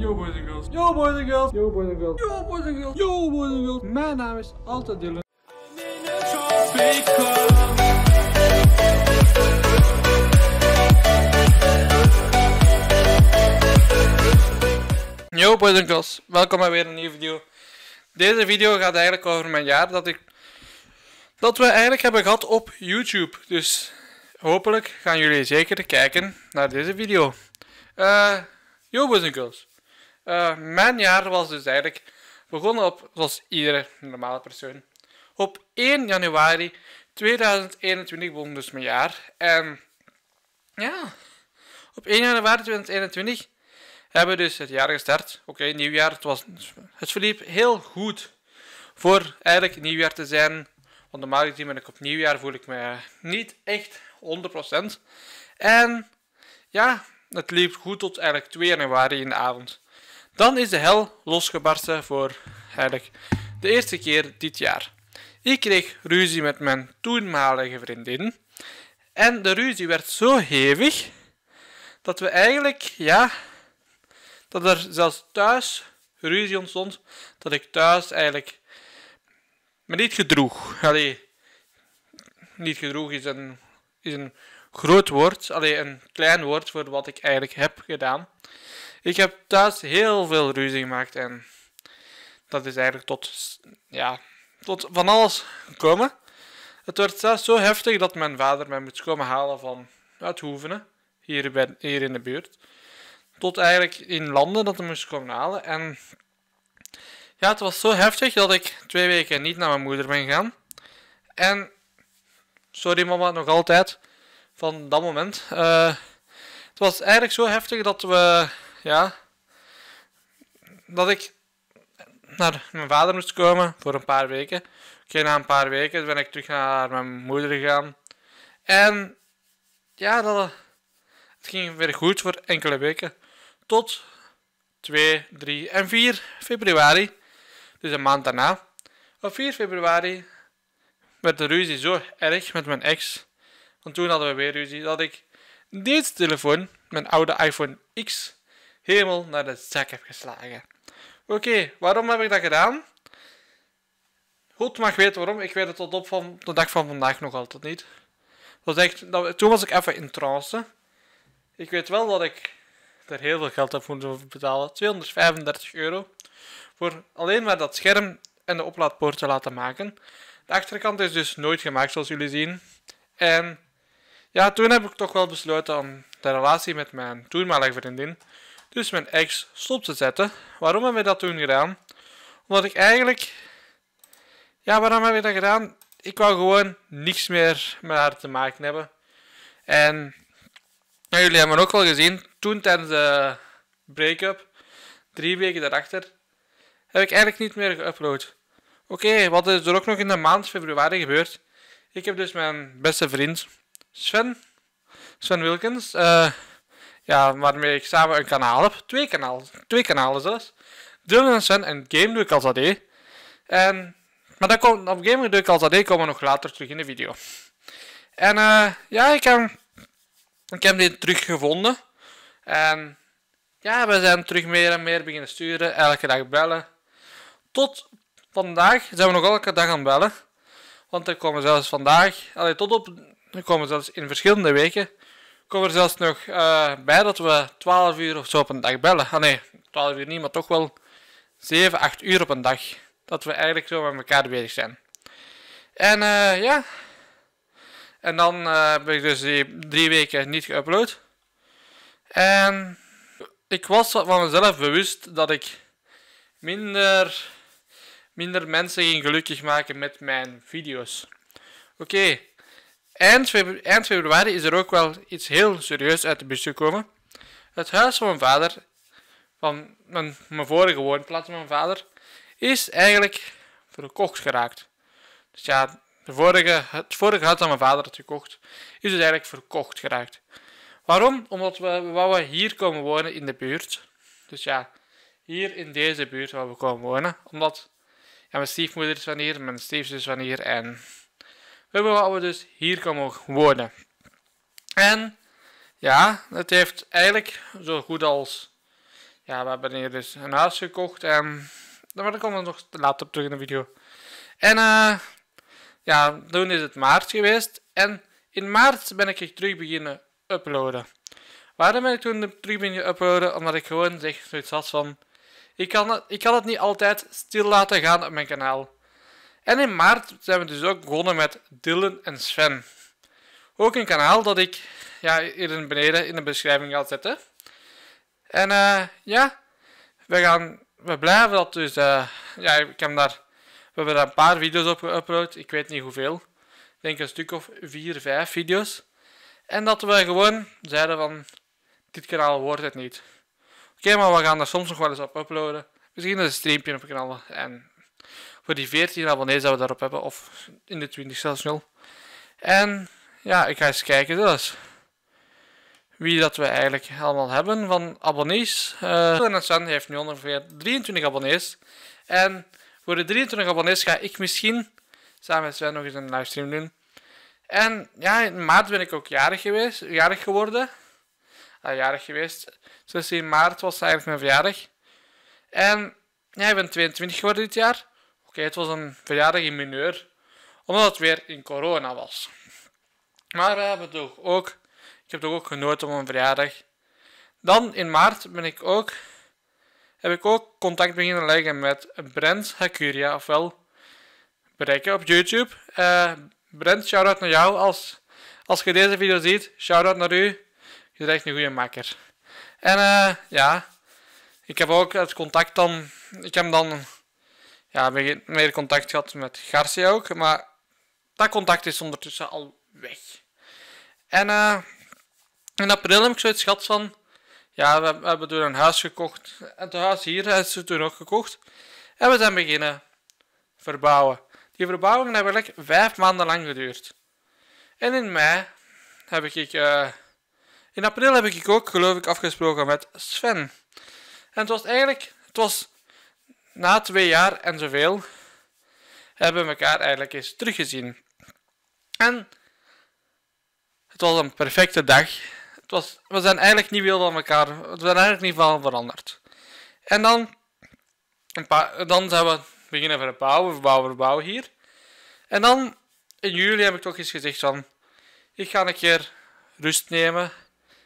Yo boys and girls. Yo boys and girls. Yo boys and girls. Yo boys and girls. Yo boys and girls. Mijn naam is Alta Dylan. Yo boys and girls. Welkom bij weer een nieuwe video. Deze video gaat eigenlijk over mijn jaar dat ik... Dat we eigenlijk hebben gehad op YouTube. Dus hopelijk gaan jullie zeker kijken naar deze video. Eh, yo, boys and girls. Eh, mijn jaar was dus eigenlijk begonnen op, zoals iedere normale persoon. Op 1 januari 2021 begon dus mijn jaar. En ja, op 1 januari 2021 hebben we dus het jaar gestart. Oké, nieuwjaar. Het, was, het verliep heel goed voor eigenlijk nieuwjaar te zijn. Want normaal gezien ben ik op nieuwjaar voel ik me niet echt 100%. En ja, het liep goed tot eigenlijk 2 januari in de avond. Dan is de hel losgebarsten voor eigenlijk de eerste keer dit jaar. Ik kreeg ruzie met mijn toenmalige vriendin. En de ruzie werd zo hevig dat we eigenlijk, ja, dat er zelfs thuis ruzie ontstond. Dat ik thuis eigenlijk me niet gedroeg. Allee, niet gedroeg is een, is een groot woord, alleen een klein woord voor wat ik eigenlijk heb gedaan. Ik heb thuis heel veel ruzie gemaakt en dat is eigenlijk tot, ja, tot van alles gekomen. Het werd zelfs zo heftig dat mijn vader mij moest komen halen van uit Hoevenen, hier, bij, hier in de buurt. Tot eigenlijk in landen dat hij moest komen halen. En ja, het was zo heftig dat ik twee weken niet naar mijn moeder ben gegaan. En, sorry mama, nog altijd, van dat moment. Eh, het was eigenlijk zo heftig dat we ja, dat ik naar mijn vader moest komen voor een paar weken. Oké, na een paar weken ben ik terug naar mijn moeder gegaan. En ja, dat, het ging weer goed voor enkele weken. Tot 2, 3 en 4 februari, dus een maand daarna. Op 4 februari werd de ruzie zo erg met mijn ex. Want toen hadden we weer ruzie dat ik deze telefoon, mijn oude iPhone X, helemaal naar de zak heb geslagen. Oké, waarom heb ik dat gedaan? Goed, mag weten waarom. Ik weet het tot op van de dag van vandaag nog altijd niet. echt, dat, toen was ik even in trance. Ik weet wel dat ik er heel veel geld heb moeten betalen. 235 euro. Voor alleen maar dat scherm en de oplaadpoort te laten maken. De achterkant is dus nooit gemaakt, zoals jullie zien. En ja, toen heb ik toch wel besloten om de relatie met mijn toenmalige vriendin dus mijn ex stop te zetten. Waarom hebben we dat toen gedaan? Omdat ik eigenlijk... Ja, waarom heb we dat gedaan? Ik wou gewoon niks meer met haar te maken hebben. En jullie hebben me ook al gezien, toen tijdens de break-up, drie weken daarachter, heb ik eigenlijk niet meer geüpload. Oké, wat is er ook nog in de maand februari gebeurd? Ik heb dus mijn beste vriend Sven, Sven Wilkens, eh, ja, waarmee ik samen een kanaal heb. Twee kanalen, twee kanalen zelfs. Dylan en Game doe ik als AD. En, maar daar komt, op Game doe ik als AD komen we nog later terug in de video. En eh, ja, ik heb, ik heb dit teruggevonden. En ja, we zijn terug meer en meer beginnen sturen, elke dag bellen. Tot vandaag zijn we nog elke dag aan bellen. Want er komen zelfs vandaag, allee, tot op, er komen zelfs in verschillende weken Komen er zelfs nog eh, bij dat we 12 uur of zo op een dag bellen. Ah nee, 12 uur niet, maar toch wel 7, 8 uur op een dag. Dat we eigenlijk zo met elkaar bezig zijn. En eh, ja. En dan eh, heb ik dus die drie weken niet geüpload. En ik was van mezelf bewust dat ik minder, minder mensen ging gelukkig maken met mijn video's. Oké, Eind, februari is er ook wel iets heel serieus uit de bus gekomen. Het huis van mijn vader, van mijn, mijn vorige woonplaats van mijn vader, is eigenlijk verkocht geraakt. Dus ja, de vorige, het vorige huis dat mijn vader had gekocht, is dus eigenlijk verkocht geraakt. Waarom? Omdat we, we hier komen wonen in de buurt. Dus ja, hier in deze buurt waar we komen wonen. Omdat ja, mijn stiefmoeder is van hier, mijn stiefzus is van hier en we dus hier kan wonen. En ja, het heeft eigenlijk zo goed als... Ja, we hebben hier dus een huis gekocht en... Maar daar komen we nog later op terug in de video. En eh, ja, toen is het maart geweest. En in maart ben ik terug beginnen uploaden. Waarom ben ik toen terug beginnen uploaden? Omdat ik gewoon zeg zoiets had van... Ik kan, het, ik kan het niet altijd stil laten gaan op mijn kanaal. En in maart zijn we dus ook begonnen met Dylan en Sven. Ook een kanaal dat ik ja, hier beneden in de beschrijving ga zetten. En eh, ja, we, gaan, we blijven dat dus. Eh, ja, ik heb daar, we hebben daar een paar video's op geüpload. Ik weet niet hoeveel. Ik denk een stuk of 4, 5 video's. En dat we gewoon zeiden van, dit kanaal wordt het niet. Oké, maar we gaan er soms nog wel eens op uploaden. Misschien een streampje op knallen en voor die 14 abonnees dat we daarop hebben, of in de 20 zelfs nul. En ja, ik ga eens kijken dus wie dat we eigenlijk allemaal hebben van abonnees. Uh, eh, Sven heeft nu ongeveer 23 abonnees. En voor de 23 abonnees ga ik misschien samen met Sven nog eens een livestream doen. En ja, in maart ben ik ook jarig, geweest, jarig geworden. Uh, jarig geweest. 16 maart was eigenlijk mijn verjaardag. En ja, ik ben 22 geworden dit jaar okay, het was een verjaardag in mineur, omdat het weer in corona was. Maar eh, we hebben toch ook, ik heb toch ook genoten van een verjaardag. Dan in maart ben ik ook, heb ik ook contact beginnen leggen met Brent Hakuria, ofwel bereiken op YouTube. Eh, Brent, shout-out naar jou. Als, als je deze video ziet, shout-out naar u. Je bent echt een goede makker. En uh, ja, ik heb ook het contact dan, ik heb dan ja, meer, meer contact gehad met Garcia ook. Maar dat contact is ondertussen al weg. En eh, in april heb ik zoiets gehad van... Ja, we, hebben toen een huis gekocht. En het huis hier is ze toen ook gekocht. En we zijn beginnen verbouwen. Die verbouwingen hebben eigenlijk vijf maanden lang geduurd. En in mei heb ik... Eh, in april heb ik ook, geloof ik, afgesproken met Sven. En het was eigenlijk... Het was na twee jaar en zoveel hebben we elkaar eigenlijk eens teruggezien. En het was een perfecte dag. Het was, we zijn eigenlijk niet veel van elkaar, we zijn eigenlijk niet van veranderd. En dan, een paar, dan zijn we beginnen verbouwen, verbouwen, verbouwen hier. En dan, in juli heb ik toch eens gezegd van, ik ga een keer rust nemen.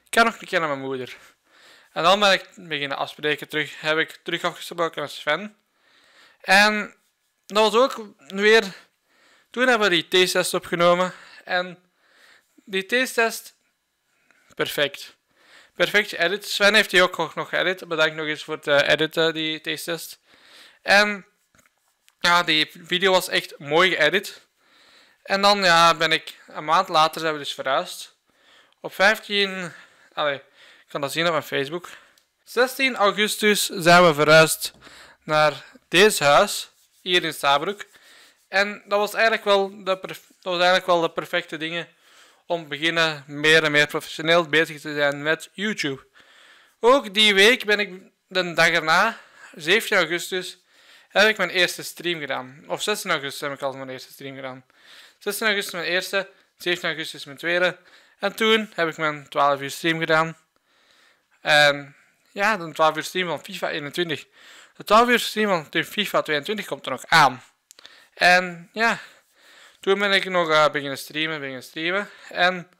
Ik ga nog een keer naar mijn moeder. En dan ben ik beginnen afspreken terug. Heb ik terug afgesproken met Sven. En dat was ook weer. Toen hebben we die T-test opgenomen. En die T-test. Perfect. Perfect edit. Sven heeft die ook nog edit. Bedankt nog eens voor het eh, editen, die T-test. En ja, die video was echt mooi geëdit. En dan ja, ben ik een maand later zijn we dus verhuisd. Op 15, allee, kan dat zien op mijn Facebook. 16 augustus zijn we verhuisd naar deze huis, hier in Stabroek. En dat was eigenlijk wel de, dat was eigenlijk wel de perfecte dingen om beginnen meer en meer professioneel bezig te zijn met YouTube. Ook die week ben ik de dag erna, 17 augustus, heb ik mijn eerste stream gedaan. Of 16 augustus heb ik al mijn eerste stream gedaan. 16 augustus mijn eerste, 17 augustus mijn tweede. En toen heb ik mijn 12 uur stream gedaan. En ehm, ja, dan 12 uur stream van FIFA 21. De 12 uur stream van FIFA 22 komt er nog aan. En ja, toen ben ik nog eh, beginnen streamen, beginnen streamen. En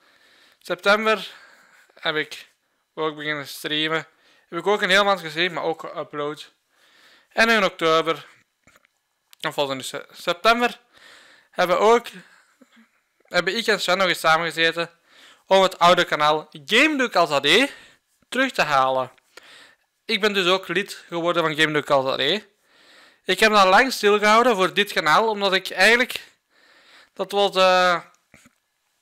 september heb ik ook beginnen streamen. Heb ik ook een hele maand gezien, maar ook geüpload. En in oktober, of volgens september, hebben ook, hebben ik en Sven nog eens samengezeten om het oude kanaal Gameduke als AD terug te halen. Ik ben dus ook lid geworden van Game Duck Ik heb dat lang stilgehouden voor dit kanaal, omdat ik eigenlijk... Dat was...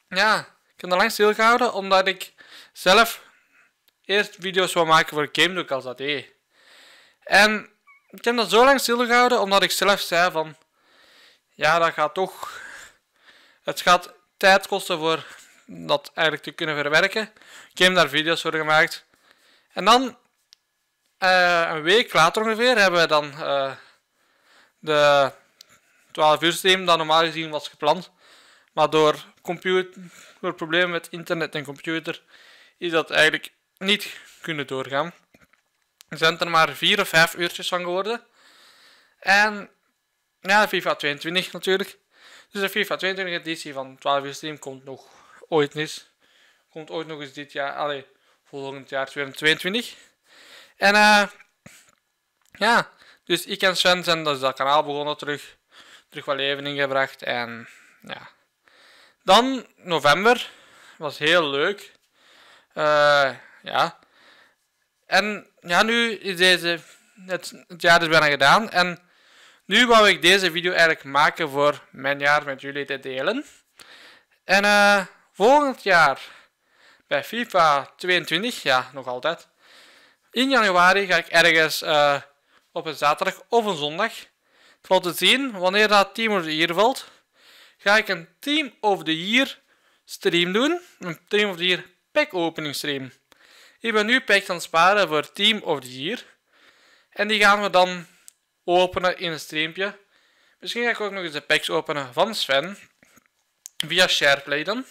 ja, ik heb dat lang stilgehouden omdat ik zelf eerst video's wil maken voor Game als En ik heb dat zo lang stilgehouden omdat ik zelf zei van... Ja, dat gaat toch... Het gaat tijd kosten voor dat eigenlijk te kunnen verwerken. Ik heb daar video's voor gemaakt. En dan, eh, een week later ongeveer, hebben we dan eh, de 12 uur stream, dat normaal gezien was gepland. Maar door, computer, door problemen met internet en computer is dat eigenlijk niet kunnen doorgaan. Er zijn er maar 4 of 5 uurtjes van geworden. En ja, FIFA 22 natuurlijk. Dus de FIFA 22 editie van 12 uur stream komt nog ooit eens. Komt ooit nog eens dit jaar. Allee, volgend jaar 2022. En eh, ja, dus ik en Sven zijn dus dat kanaal begonnen terug, terug wat leven ingebracht. En ja. Dan november was heel leuk. Uh, ja. En ja, nu is deze, het, jaar is bijna gedaan. En nu wou ik deze video eigenlijk maken voor mijn jaar met jullie te delen. En uh, volgend jaar bij FIFA 22, ja, nog altijd. In januari ga ik ergens eh, op een zaterdag of een zondag. Ik te zien, wanneer dat Team of the Year valt, ga ik een Team of the Year stream doen. Een Team of the Year pack opening stream. Ik ben nu packs aan het sparen voor Team of the Year. En die gaan we dan openen in een streampje. Misschien ga ik ook nog eens de packs openen van Sven. Via SharePlay dan.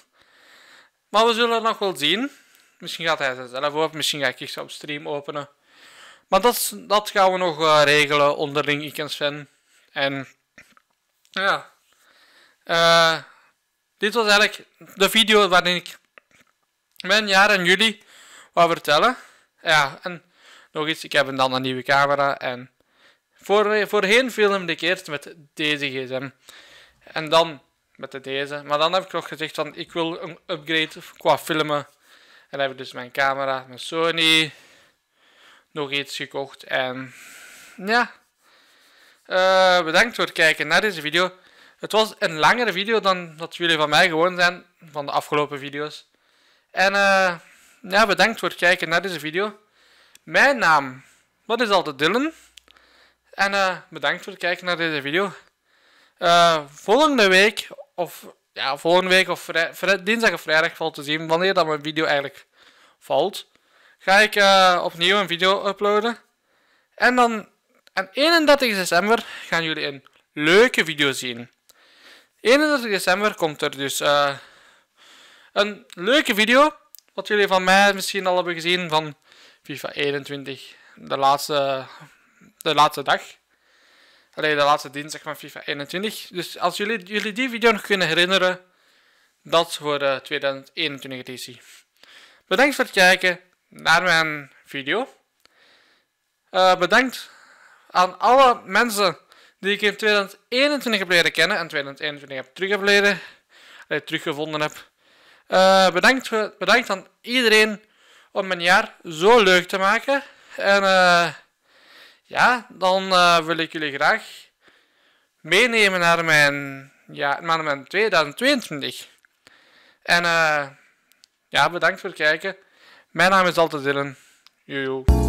Maar we zullen nog wel zien. Misschien gaat hij ze zelf op, misschien ga ik iets op stream openen. Maar dat, dat gaan we nog eh, regelen onderling, ik en Sven. En ja. Eh, dit was eigenlijk de video waarin ik mijn jaar en jullie wou vertellen. Ja, en nog iets, ik heb dan een nieuwe camera. En voor, voorheen filmde ik eerst met deze gsm. En dan met deze. Maar dan heb ik nog gezegd van ik wil een upgrade qua filmen. En heb ik dus mijn camera, mijn Sony, nog iets gekocht. En ja, eh, bedankt voor het kijken naar deze video. Het was een langere video dan dat jullie van mij gewoon zijn, van de afgelopen video's. En eh, ja, bedankt voor het kijken naar deze video. Mijn naam, wat is altijd Dylan. En eh, bedankt voor het kijken naar deze video. volgende week of ja, volgende week of dinsdag of vrijdag valt te zien wanneer dat mijn video eigenlijk valt. Ga ik eh, opnieuw een video uploaden. En dan aan 31 december gaan jullie een leuke video zien. 31 december komt er dus eh, een leuke video. Wat jullie van mij misschien al hebben gezien van FIFA 21. De laatste, de laatste dag. Allee, de laatste dinsdag van FIFA 21. Dus als jullie, jullie die video nog kunnen herinneren, dat voor 2021 eh, editie. Bedankt voor het kijken naar mijn video. Eh, bedankt aan alle mensen die ik in 2021 heb leren kennen en 2021 heb terug heb teruggevonden heb. Eh, bedankt, bedankt aan iedereen om mijn jaar zo leuk te maken. En uh, ja, dan eh, wil ik jullie graag meenemen naar mijn, ja, naar mijn 2022. En uh, ja, bedankt voor het kijken. Mijn naam is altijd Dylan. Jojo.